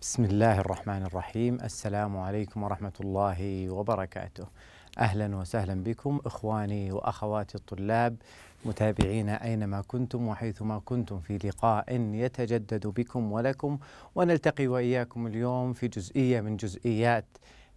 بسم الله الرحمن الرحيم السلام عليكم ورحمة الله وبركاته أهلا وسهلا بكم إخواني وأخواتي الطلاب متابعينا أينما كنتم وحيثما كنتم في لقاء يتجدد بكم ولكم ونلتقي وإياكم اليوم في جزئية من جزئيات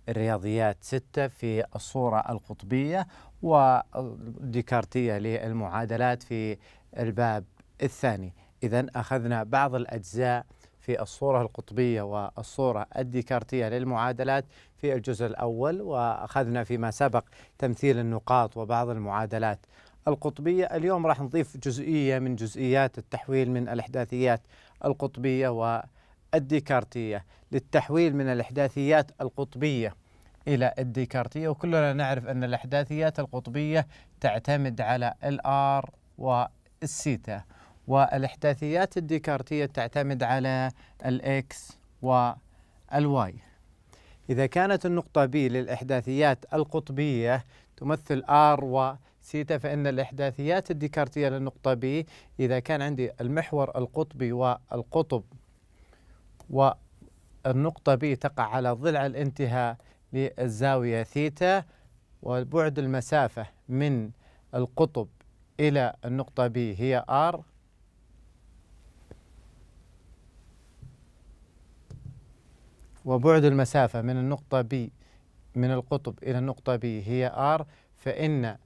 الرياضيات ستة في الصورة القطبية وديكارتية للمعادلات في الباب الثاني إذا أخذنا بعض الأجزاء في الصورة القطبية والصورة الديكارتية للمعادلات في الجزء الأول وأخذنا فيما سبق تمثيل النقاط وبعض المعادلات القطبية اليوم راح نضيف جزئية من جزئيات التحويل من الإحداثيات القطبية والديكارتية للتحويل من الإحداثيات القطبية إلى الديكارتية وكلنا نعرف أن الأحداثيات القطبية تعتمد على الآر والسيتا والاحداثيات الديكارتية تعتمد على الإكس والواي إذا كانت النقطة B للإحداثيات القطبية تمثل R و سيتا فإن الإحداثيات الديكارتية للنقطة B إذا كان عندي المحور القطبي والقطب والنقطة B تقع على ضلع الانتهاء للزاوية ثيتا وبعد المسافة من القطب إلى النقطة B هي R وبعد المسافة من النقطة B من القطب إلى النقطة B هي R فإن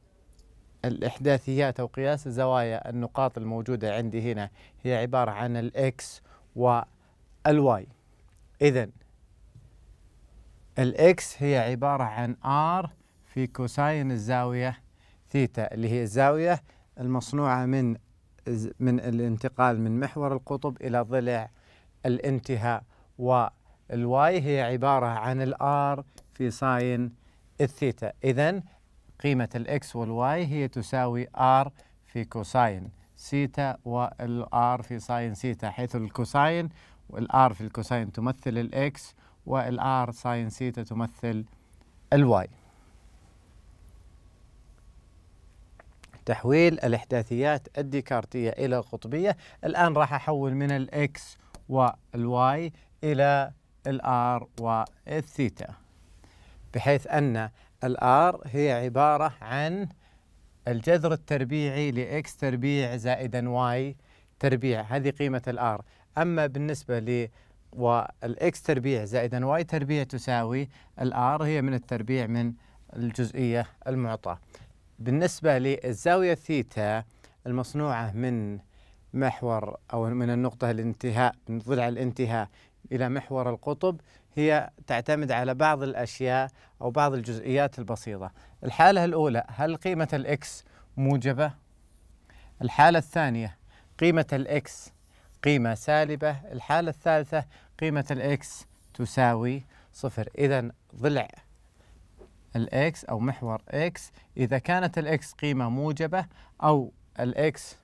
الإحداثيات أو قياس زوايا النقاط الموجودة عندي هنا هي عبارة عن الـ Y إذن إذا X هي عبارة عن R في كوساين الزاوية ثيتا اللي هي الزاوية المصنوعة من من الانتقال من محور القطب إلى ضلع الانتهاء و الواي هي عبارة عن الار في ساين الثيتا إذا قيمة الإكس والواي هي تساوي ار في كوساين سيتا والار في ساين سيتا حيث الكوساين والار في الكوساين تمثل الإكس والار ساين سيتا تمثل الواي تحويل الإحداثيات الديكارتية إلى القطبية الآن راح أحول من الإكس والواي إلى الار والثيتا بحيث أن الار هي عبارة عن الجذر التربيعي لإكس تربيع زائدا واي تربيع هذه قيمة الار أما بالنسبة ل والإكس تربيع زائدا واي تربيع تساوي الار هي من التربيع من الجزئية المعطاة بالنسبة للزاوية الثيتا المصنوعة من محور أو من النقطة الانتهاء من ضلع الانتهاء إلى محور القطب هي تعتمد على بعض الأشياء أو بعض الجزئيات البسيطة الحالة الأولى هل قيمة الإكس موجبة؟ الحالة الثانية قيمة الإكس قيمة سالبة الحالة الثالثة قيمة الإكس تساوي صفر إذا ضلع الإكس أو محور إكس إذا كانت الإكس قيمة موجبة أو الإكس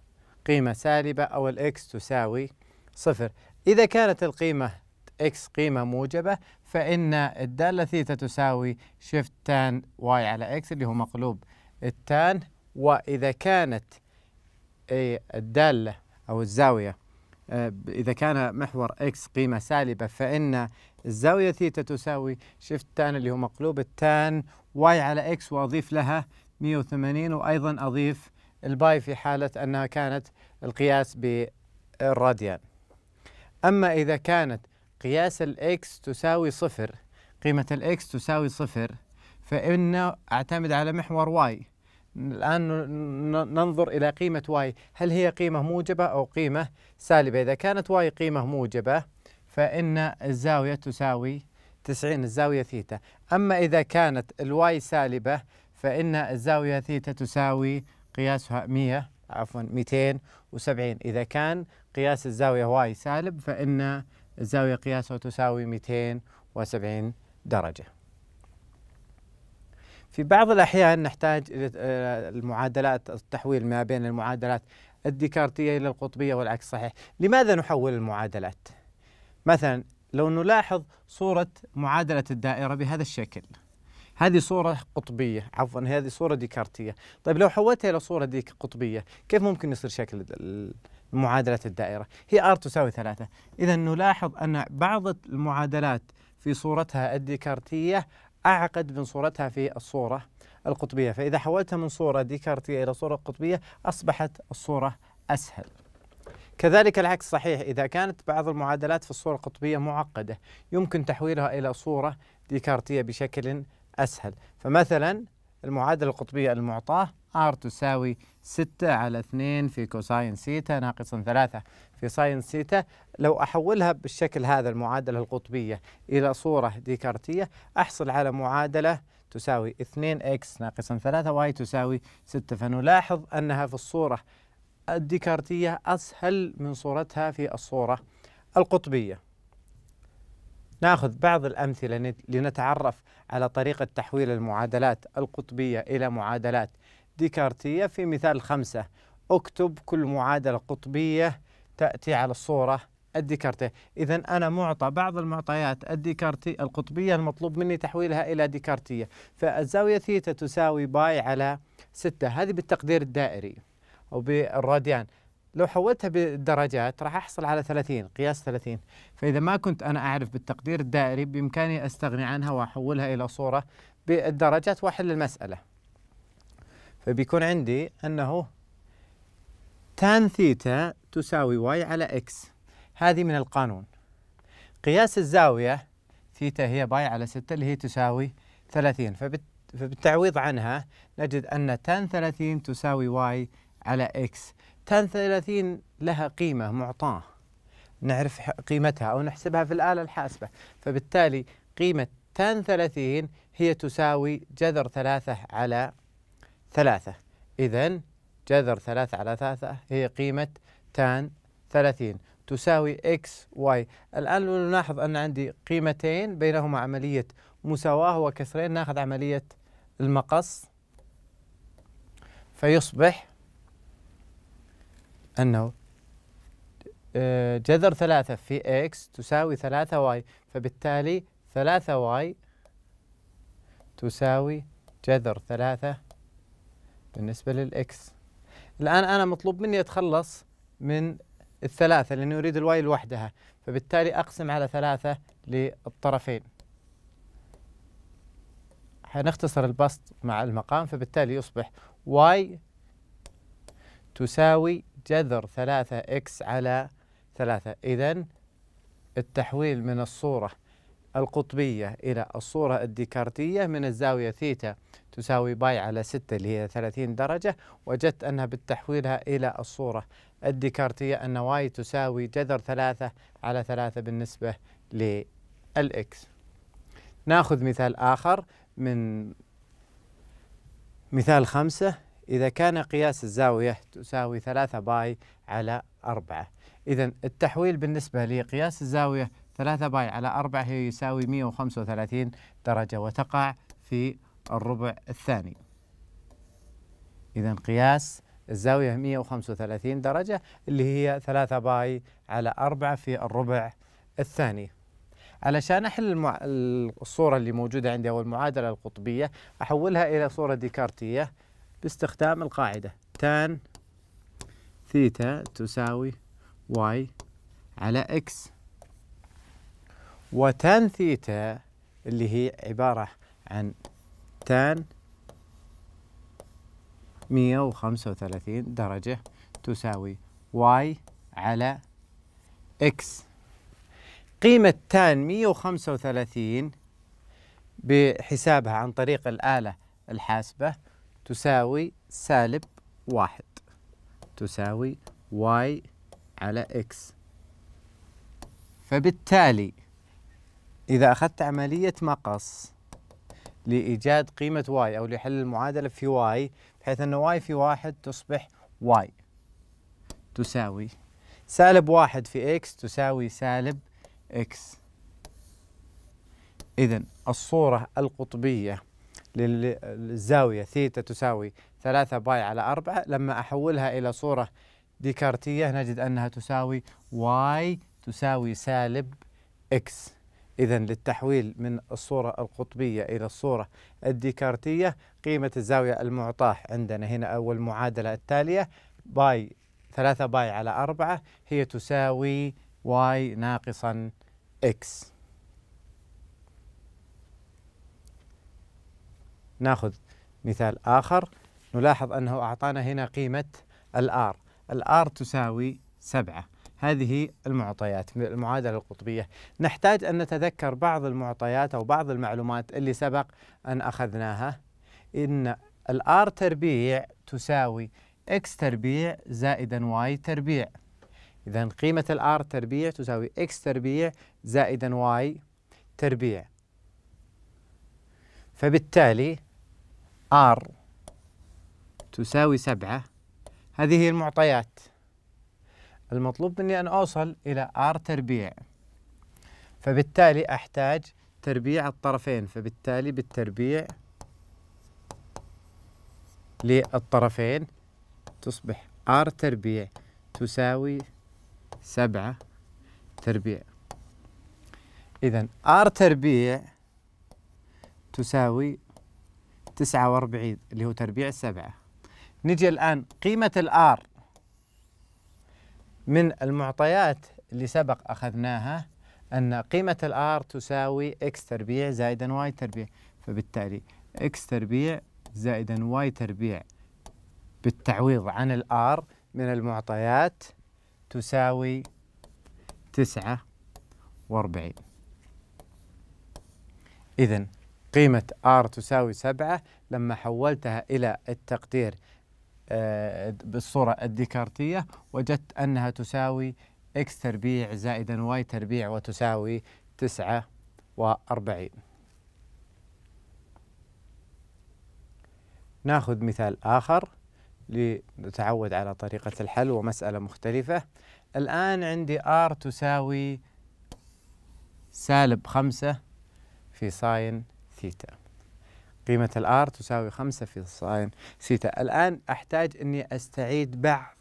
قيمة سالبة أو الإكس تساوي صفر إذا كانت القيمة إكس قيمة موجبة فإن الدالة ثيتا تساوي شيفت تان واي على إكس اللي هو مقلوب التان وإذا كانت إيه، الدالة أو الزاوية آه، إذا كان محور إكس قيمة سالبة فإن الزاوية ثيتا تساوي شيفت تان اللي هو مقلوب التان واي على إكس وأضيف لها 180 وأيضا أضيف الباي في حالة أنها كانت القياس بالراديان أما إذا كانت قياس الإكس تساوي صفر قيمة الإكس تساوي صفر فإن أعتمد على محور واي الآن ننظر إلى قيمة واي هل هي قيمة موجبة أو قيمة سالبة إذا كانت واي قيمة موجبة فإن الزاوية تساوي 90 الزاوية ثيتا أما إذا كانت الواي سالبة فإن الزاوية ثيتا تساوي قياسها 100 عفوا 270 إذا كان قياس الزاوية واي سالب فإن الزاوية قياسها تساوي 270 درجة في بعض الأحيان نحتاج إلى آه، المعادلات التحويل ما بين المعادلات الديكارتية إلى القطبية والعكس صحيح لماذا نحول المعادلات؟ مثلا لو نلاحظ صورة معادلة الدائرة بهذا الشكل هذه صورة قطبية عفوا هذه صورة ديكارتية طيب لو حولتها إلى صورة ديك قطبية كيف ممكن يصير شكل معادلة الدائرة هي R تساوي ثلاثة إذا نلاحظ أن بعض المعادلات في صورتها الديكارتية أعقد من صورتها في الصورة القطبية فإذا حولتها من صورة ديكارتية إلى صورة قطبية أصبحت الصورة أسهل كذلك العكس صحيح إذا كانت بعض المعادلات في الصورة القطبية معقدة يمكن تحويلها إلى صورة ديكارتية بشكل أسهل فمثلا المعادلة القطبية المعطاة R تساوي 6 على 2 في كوساين سيتا ناقصا 3 في ساين سيتا لو أحولها بالشكل هذا المعادلة القطبية إلى صورة ديكارتية أحصل على معادلة تساوي 2x ناقصا 3y تساوي 6 فنلاحظ أنها في الصورة الديكارتية أسهل من صورتها في الصورة القطبية ناخذ بعض الأمثلة لنتعرف على طريقة تحويل المعادلات القطبية إلى معادلات ديكارتية في مثال خمسة اكتب كل معادلة قطبية تأتي على الصورة الديكارتية إذا أنا معطى بعض المعطيات الديكارتي القطبية المطلوب مني تحويلها إلى ديكارتية فالزاوية ثيتا تساوي باي على ستة هذه بالتقدير الدائري أو بالراديان لو حولتها بالدرجات راح أحصل على 30 قياس 30 فإذا ما كنت أنا أعرف بالتقدير الدائري بإمكاني أستغني عنها وأحولها إلى صورة بالدرجات وأحل المسألة فبيكون عندي أنه تان ثيتا تساوي واي على إكس هذه من القانون قياس الزاوية ثيتا هي باي على 6 اللي هي تساوي 30 فبالتعويض عنها نجد أن تان 30 تساوي واي على إكس تان 30 لها قيمة معطاة نعرف قيمتها أو نحسبها في الآلة الحاسبة فبالتالي قيمة تان 30 هي تساوي جذر 3 على ثلاثة إذا جذر ثلاثة على ثلاثة هي قيمة تان ثلاثين تساوي إكس واي الآن نلاحظ أن عندي قيمتين بينهما عملية مساواة وكسرين ناخذ عملية المقص فيصبح أنه آه، جذر ثلاثة في إكس تساوي ثلاثة واي فبالتالي ثلاثة واي تساوي جذر ثلاثة بالنسبة للإكس الآن أنا مطلوب مني أتخلص من الثلاثة لأني أريد الواي لوحدها فبالتالي أقسم على ثلاثة للطرفين حنختصر البسط مع المقام فبالتالي يصبح y تساوي جذر 3x على 3 إذا التحويل من الصورة القطبية إلى الصورة الديكارتية من الزاوية ثيتا تساوي باي على 6 اللي هي 30 درجة وجدت أنها بالتحويلها إلى الصورة الديكارتية أن واي تساوي جذر 3 على 3 بالنسبة للإكس ناخذ مثال آخر من مثال خمسة إذا كان قياس الزاوية تساوي 3 باي على 4 إذا التحويل بالنسبة لقياس الزاوية 3 باي على 4 هي يساوي 135 درجة وتقع في الربع الثاني إذا قياس الزاوية 135 درجة اللي هي 3 باي على 4 في الربع الثاني علشان أحل المع... الصورة اللي موجودة عندي أو المعادلة القطبية أحولها إلى صورة ديكارتية باستخدام القاعدة تان ثيتا تساوي واي على إكس وتان ثيتا اللي هي عبارة عن تان 135 درجة تساوي واي على اكس قيمة تان 135 بحسابها عن طريق الآلة الحاسبة تساوي سالب واحد تساوي واي على اكس فبالتالي إذا أخذت عملية مقص لإيجاد قيمة واي أو لحل المعادلة في واي بحيث أن واي في واحد تصبح واي تساوي سالب واحد في إكس تساوي سالب إكس إذا الصورة القطبية للزاوية ثيتا تساوي ثلاثة باي على أربعة لما أحولها إلى صورة ديكارتية نجد أنها تساوي واي تساوي سالب إكس إذا للتحويل من الصورة القطبية إلى الصورة الديكارتية قيمة الزاوية المعطاة عندنا هنا أو المعادلة التالية باي 3 باي على 4 هي تساوي y ناقصا x ناخذ مثال آخر نلاحظ أنه أعطانا هنا قيمة الآر الآر تساوي 7 هذه المعطيات المعادلة القطبية نحتاج أن نتذكر بعض المعطيات أو بعض المعلومات اللي سبق أن أخذناها إن الآر تربيع تساوي X تربيع زائدا Y تربيع إذا قيمة الآر تربيع تساوي X تربيع زائدا Y تربيع فبالتالي R تساوي سبعة هذه هي المعطيات المطلوب مني أن أوصل إلى R تربيع فبالتالي أحتاج تربيع الطرفين فبالتالي بالتربيع للطرفين تصبح R تربيع تساوي سبعة تربيع إذا R تربيع تساوي تسعة وأربعين اللي هو تربيع السبعة نجي الآن قيمة الآر من المعطيات اللي سبق أخذناها أن قيمة الآر تساوي إكس تربيع زائدا واي تربيع فبالتالي إكس تربيع زائدا واي تربيع بالتعويض عن الآر من المعطيات تساوي تسعة واربعين إذن قيمة R تساوي سبعة لما حولتها إلى التقدير آه، بالصورة الديكارتية وجدت أنها تساوي x تربيع زائدا y تربيع وتساوي 49 ناخذ مثال آخر لنتعود على طريقة الحل ومسألة مختلفة الآن عندي R تساوي سالب خمسة في ساين ثيتا قيمة الآر تساوي خمسة في ساين سيتا الآن أحتاج أني أستعيد بعض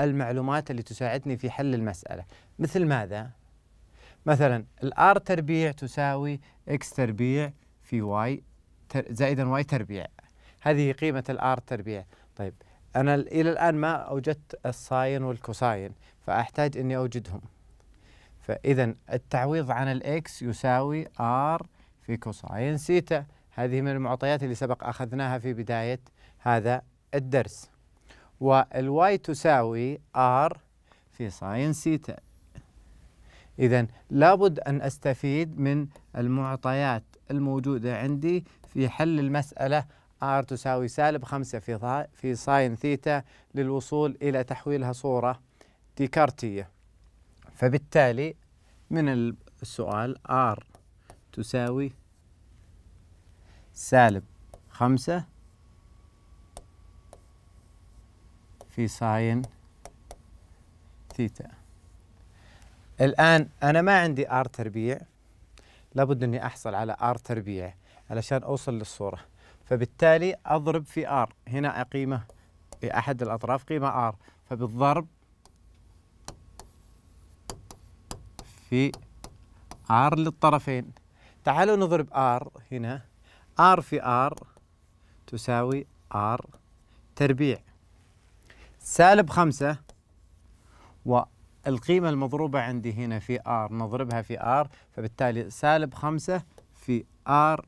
المعلومات اللي تساعدني في حل المسألة مثل ماذا؟ مثلا الآر تربيع تساوي إكس تربيع في واي زائدا واي تربيع هذه قيمة الآر تربيع طيب أنا إلى الآن ما أوجدت الساين والكوساين فأحتاج أني أوجدهم فإذا التعويض عن الإكس يساوي آر في كوساين سيتا هذه من المعطيات اللي سبق أخذناها في بداية هذا الدرس والواي تساوي ار في ساين سيتا إذا لابد أن أستفيد من المعطيات الموجودة عندي في حل المسألة r تساوي سالب 5 في في ساين ثيتا للوصول إلى تحويلها صورة ديكارتية فبالتالي من السؤال r تساوي سالب خمسة في ساين ثيتا الآن أنا ما عندي آر تربيع لابد أني أحصل على آر تربيع علشان أوصل للصورة فبالتالي أضرب في آر هنا قيمة أحد الأطراف قيمة آر فبالضرب في آر للطرفين تعالوا نضرب آر هنا R في R تساوي R تربيع سالب خمسة والقيمة المضروبة عندي هنا في R نضربها في R فبالتالي سالب خمسة في R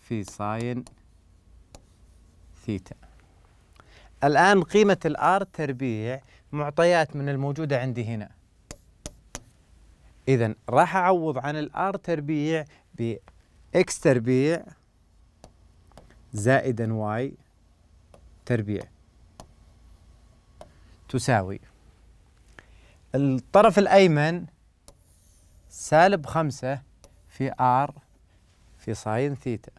في ساين ثيتا الآن قيمة R تربيع معطيات من الموجودة عندي هنا إذا راح أعوض عن R تربيع X تربيع زائدا واي تربيع تساوي الطرف الأيمن سالب خمسة في آر في ساين ثيتا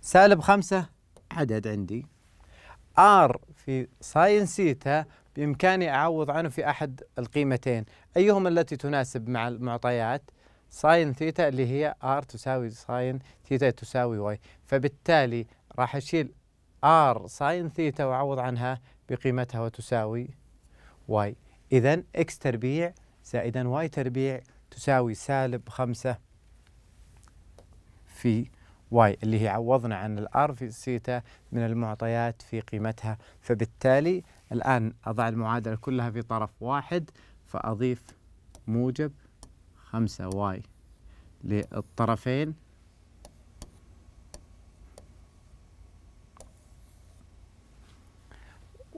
سالب خمسة عدد عندي آر في ساين ثيتا بإمكاني أعوض عنه في أحد القيمتين أيهما التي تناسب مع المعطيات ساين ثيتا اللي هي آر تساوي ساين ثيتا تساوي واي فبالتالي راح أشيل ار ساين ثيتا وأعوض عنها بقيمتها وتساوي واي إذا اكس تربيع زائدا واي تربيع تساوي سالب خمسة في واي اللي هي عوضنا عن الار في سيتا من المعطيات في قيمتها فبالتالي الآن أضع المعادلة كلها في طرف واحد فأضيف موجب خمسة واي للطرفين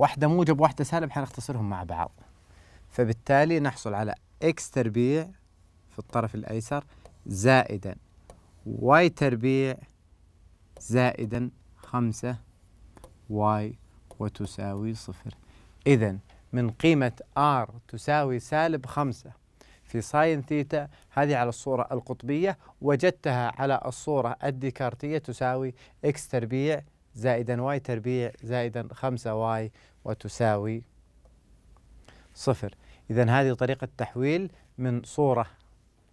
واحدة موجب واحدة سالب حنختصرهم مع بعض فبالتالي نحصل على إكس تربيع في الطرف الأيسر زائدا واي تربيع زائدا خمسة واي وتساوي صفر إذا من قيمة R تساوي سالب خمسة في ساين ثيتا هذه على الصورة القطبية وجدتها على الصورة الديكارتية تساوي إكس تربيع زائدا واي تربيع زائدا خمسة واي وتساوي صفر إذا هذه طريقة تحويل من صورة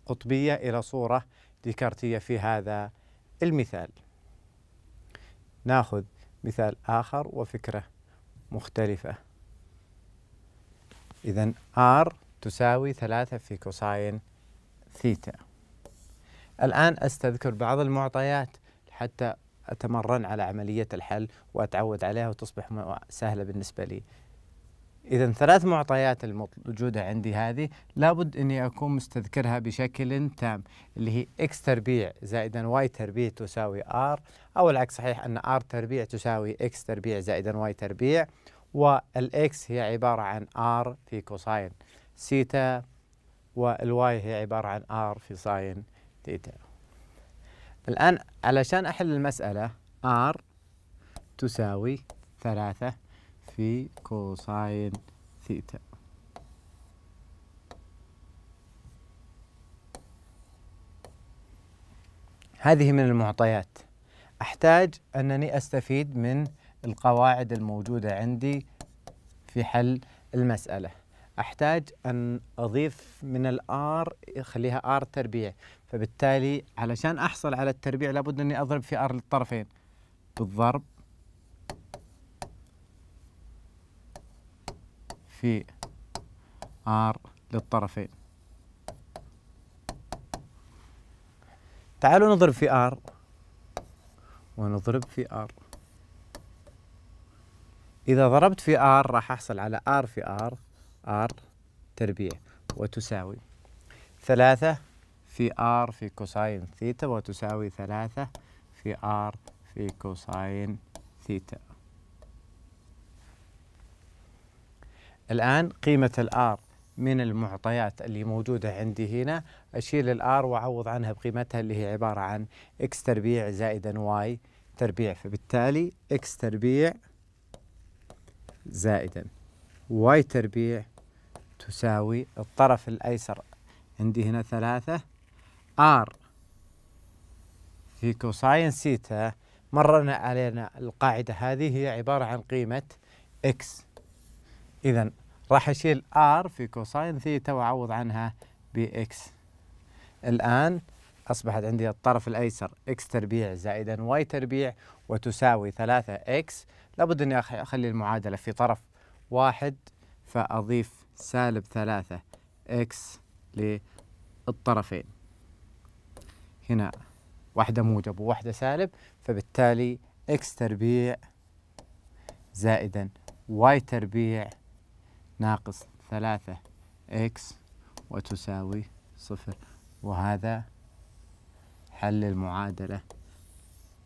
قطبية إلى صورة ديكارتية في هذا المثال ناخذ مثال آخر وفكرة مختلفة إذا R تساوي ثلاثة في كوساين ثيتا الآن أستذكر بعض المعطيات حتى أتمرن على عملية الحل وأتعود عليها وتصبح سهلة بالنسبة لي إذا ثلاث معطيات الموجودة عندي هذه لابد أني أكون مستذكرها بشكل تام اللي هي إكس تربيع زائدا واي تربيع تساوي آر أو العكس صحيح أن آر تربيع تساوي إكس تربيع زائدا واي تربيع والإكس هي عبارة عن آر في كوساين سيتا والواي هي عبارة عن آر في ساين ثيتا الآن علشان أحل المسألة R تساوي ثلاثة في كوساين ثيتا هذه من المعطيات أحتاج أنني أستفيد من القواعد الموجودة عندي في حل المسألة أحتاج أن أضيف من الآر خليها آر تربيع فبالتالي علشان أحصل على التربيع لابد أني أضرب في ار الطرفين بالضرب في ار للطرفين تعالوا نضرب في ار ونضرب في ار اذا ضربت في ار راح احصل على ار في ار ار تربيع وتساوي ثلاثة في ار في كوساين ثيتا وتساوي ثلاثة في ار في كوساين ثيتا الآن قيمة الآر من المعطيات اللي موجودة عندي هنا أشيل الآر وأعوض عنها بقيمتها اللي هي عبارة عن إكس تربيع زائدا واي تربيع فبالتالي إكس تربيع زائدا واي تربيع تساوي الطرف الأيسر عندي هنا ثلاثة ار في كوساين سيتا مررنا علينا القاعدة هذه هي عبارة عن قيمة اكس إذا راح أشيل ار في كوساين ثيتا وأعوض عنها بإكس الآن أصبحت عندي الطرف الأيسر إكس تربيع زائدا واي تربيع وتساوي ثلاثة إكس لابد أني أخلي المعادلة في طرف واحد فأضيف سالب ثلاثة إكس للطرفين هنا واحدة موجب وواحدة سالب فبالتالي إكس تربيع زائدا واي تربيع ناقص ثلاثة إكس وتساوي صفر وهذا حل المعادلة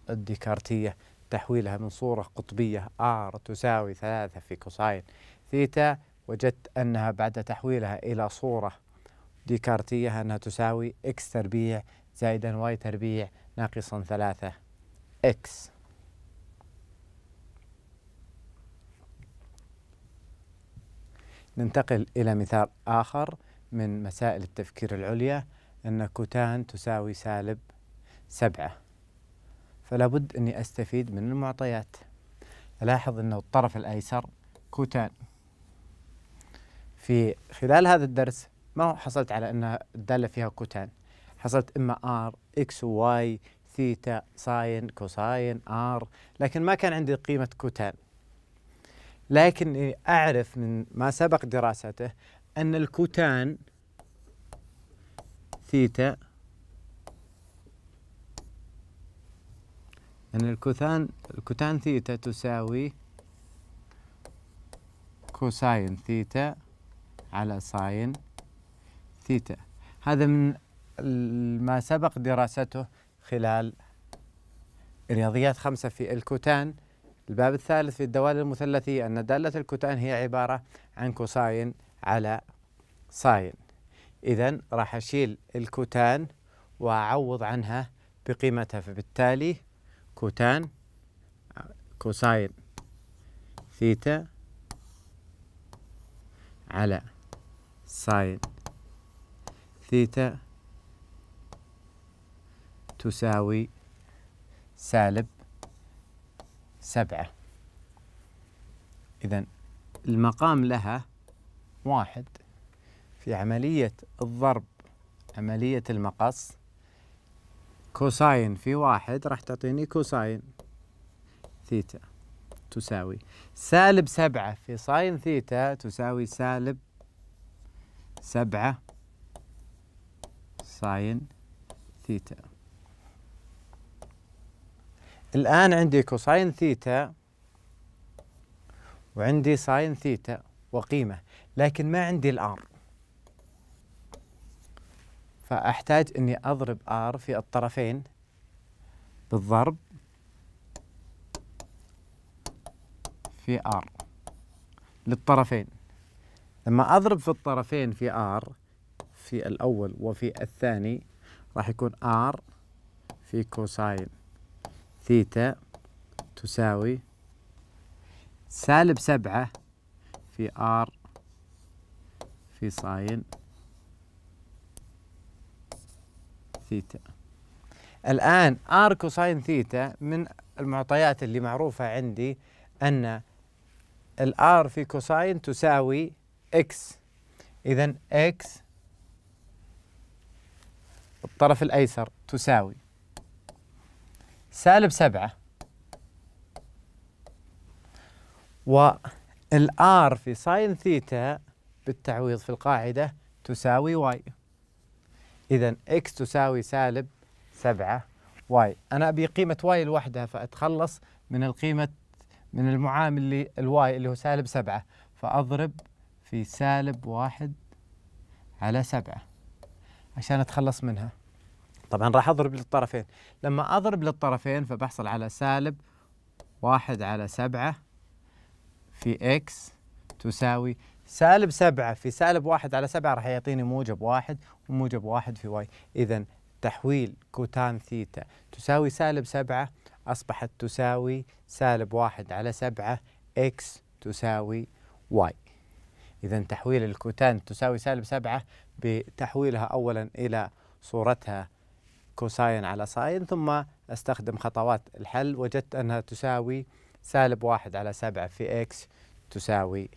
الديكارتية تحويلها من صورة قطبية R تساوي ثلاثة في كوساين ثيتا وجدت أنها بعد تحويلها إلى صورة ديكارتية أنها تساوي إكس تربيع زائدا واي تربيع ناقصا ثلاثة إكس ننتقل إلى مثال آخر من مسائل التفكير العليا أن كوتان تساوي سالب سبعة فلا بد أني أستفيد من المعطيات ألاحظ أنه الطرف الأيسر كوتان في خلال هذا الدرس ما حصلت على أن الدالة فيها كوتان حصلت إما آر إكس واي ثيتا ساين كوساين آر لكن ما كان عندي قيمة كوتان لكني أعرف من ما سبق دراسته أن الكوتان ثيتا أن الكوتان الكوتان ثيتا تساوي كوساين ثيتا على ساين ثيتا هذا من ما سبق دراسته خلال رياضيات خمسة في الكوتان الباب الثالث في الدوال المثلثية أن دالة الكوتان هي عبارة عن كوساين على ساين إذا راح أشيل الكوتان وأعوض عنها بقيمتها فبالتالي كوتان كوساين ثيتا على ساين ثيتا تساوي سالب سبعة إذا المقام لها واحد في عملية الضرب عملية المقص كوساين في واحد راح تعطيني كوساين ثيتا تساوي سالب سبعة في ساين ثيتا تساوي سالب سبعة ساين ثيتا الآن عندي كوساين ثيتا وعندي ساين ثيتا وقيمة لكن ما عندي الآر فأحتاج أني أضرب آر في الطرفين بالضرب في آر للطرفين لما أضرب في الطرفين في آر في الأول وفي الثاني راح يكون آر في كوساين ثيتا تساوي سالب سبعة في آر في ساين ثيتا الآن آر كوساين ثيتا من المعطيات اللي معروفة عندي أن الآر في كوساين تساوي إكس إذا إكس الطرف الأيسر تساوي سالب سبعة والآر في ساين ثيتا بالتعويض في القاعدة تساوي واي إذا إكس تساوي سالب سبعة واي أنا أبي قيمة واي لوحدها فأتخلص من القيمة من المعامل اللي الواي اللي هو سالب سبعة فأضرب في سالب واحد على سبعة عشان أتخلص منها طبعا راح اضرب للطرفين لما اضرب للطرفين فبحصل على سالب واحد على سبعة في اكس تساوي سالب سبعة في سالب واحد على سبعة راح يعطيني موجب واحد وموجب واحد في واي إذا تحويل كوتان ثيتا تساوي سالب سبعة أصبحت تساوي سالب واحد على سبعة إكس تساوي واي إذا تحويل الكوتان تساوي سالب سبعة بتحويلها أولا إلى صورتها كوساين على ساين ثم استخدم خطوات الحل وجدت أنها تساوي سالب واحد على سبعة في إكس تساوي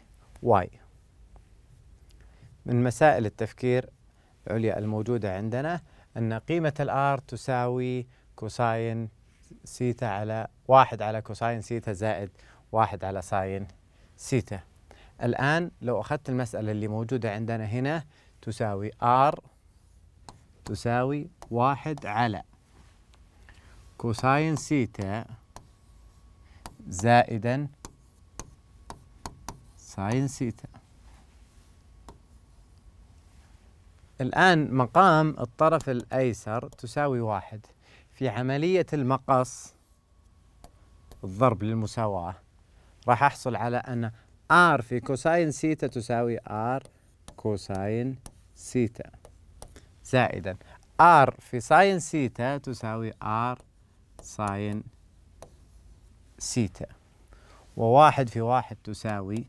واي من مسائل التفكير العليا الموجودة عندنا أن قيمة الآر تساوي كوساين سيتا على واحد على كوساين سيتا زائد واحد على ساين سيتا الآن لو أخذت المسألة اللي موجودة عندنا هنا تساوي R تساوي واحد على كوساين سيتا زائدا ساين سيتا الآن مقام الطرف الأيسر تساوي واحد في عملية المقص الضرب للمساواة راح أحصل على أن R في كوساين سيتا تساوي R كوساين سيتا زائدا r في ساين سيتا تساوي r ساين سيتا وواحد في واحد تساوي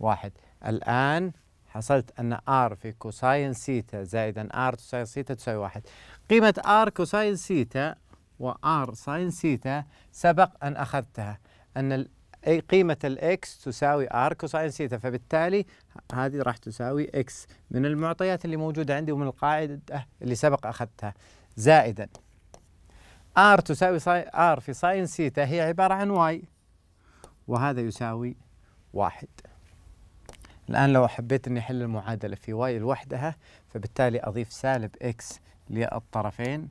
واحد الآن حصلت أن r في كوساين سيتا زائدا r تساوي سيتا تساوي واحد قيمة r كوساين سيتا و r ساين سيتا سبق أن أخذتها أن اي قيمه الاكس تساوي ار كوساين ثيتا فبالتالي هذه راح تساوي اكس من المعطيات اللي موجوده عندي ومن القاعده اللي سبق اخذتها زائدا ار تساوي ار في ساين ثيتا هي عباره عن واي وهذا يساوي واحد الآن لو حبيت أني أحل المعادلة في واي لوحدها فبالتالي أضيف سالب إكس للطرفين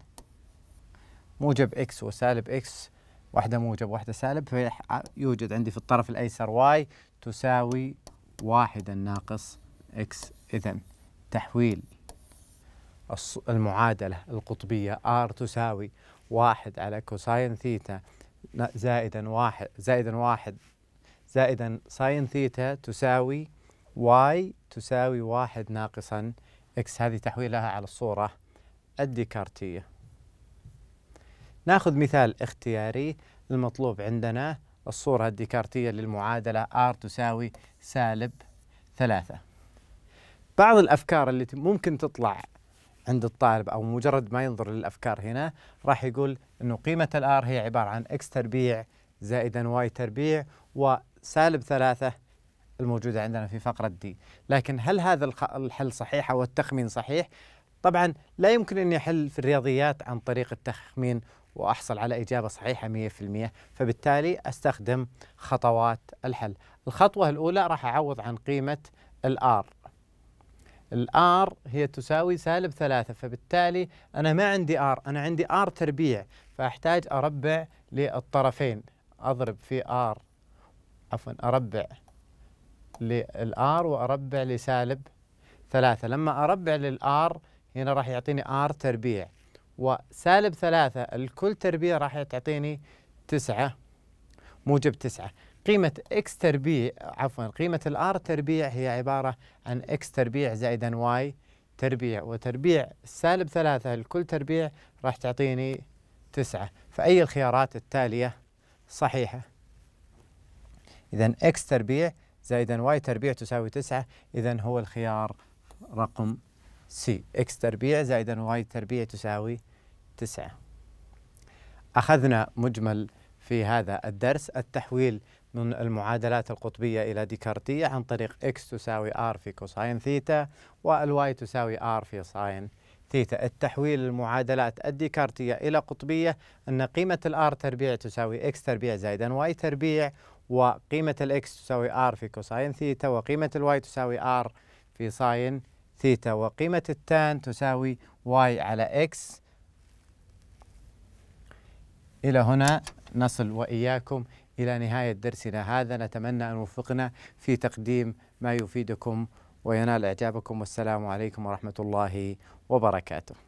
موجب إكس وسالب إكس واحدة موجب واحدة سالب فيوجد عندي في الطرف الأيسر واي تساوي واحدا ناقص اكس إذا تحويل المعادلة القطبية R تساوي واحد على كوساين ثيتا زائدا واحد زائدا واحد زائدا ساين ثيتا تساوي واي تساوي واحد ناقصا اكس هذه تحويلها على الصورة الديكارتية ناخذ مثال اختياري المطلوب عندنا الصورة الديكارتية للمعادلة R تساوي سالب ثلاثة بعض الأفكار اللي ممكن تطلع عند الطالب أو مجرد ما ينظر للأفكار هنا راح يقول أنه قيمة الآر هي عبارة عن X تربيع زائدا واي تربيع وسالب ثلاثة الموجودة عندنا في فقرة دي لكن هل هذا الحل صحيح أو التخمين صحيح طبعا لا يمكن أن يحل في الرياضيات عن طريق التخمين وأحصل على إجابة صحيحة 100% فبالتالي أستخدم خطوات الحل الخطوة الأولى راح أعوض عن قيمة الآر الآر هي تساوي سالب ثلاثة فبالتالي أنا ما عندي آر أنا عندي آر تربيع فأحتاج أربع للطرفين أضرب في آر عفوا أربع للآر وأربع لسالب ثلاثة لما أربع للآر هنا راح يعطيني ار تربيع وسالب ثلاثة الكل تربيع راح تعطيني تسعة موجب تسعة قيمة اكس تربيع عفوا قيمة الار تربيع هي عبارة عن اكس تربيع زائدا واي تربيع وتربيع سالب ثلاثة الكل تربيع راح تعطيني تسعة فأي الخيارات التالية صحيحة إذا اكس تربيع زائدا واي تربيع تساوي تسعة إذا هو الخيار رقم سي إكس تربيع زائدا واي تربيع تساوي 9 أخذنا مجمل في هذا الدرس التحويل من المعادلات القطبية إلى ديكارتية عن طريق إكس تساوي R في كوساين ثيتا والواي تساوي R في ساين ثيتا التحويل المعادلات الديكارتية إلى قطبية أن قيمة الآر تربيع تساوي إكس تربيع زائدا واي تربيع وقيمة الإكس تساوي آر في كوساين ثيتا وقيمة الواي تساوي آر في ساين ثيتا وقيمة التان تساوي واي على اكس إلى هنا نصل وإياكم إلى نهاية درسنا هذا نتمنى أن وفقنا في تقديم ما يفيدكم وينال إعجابكم والسلام عليكم ورحمة الله وبركاته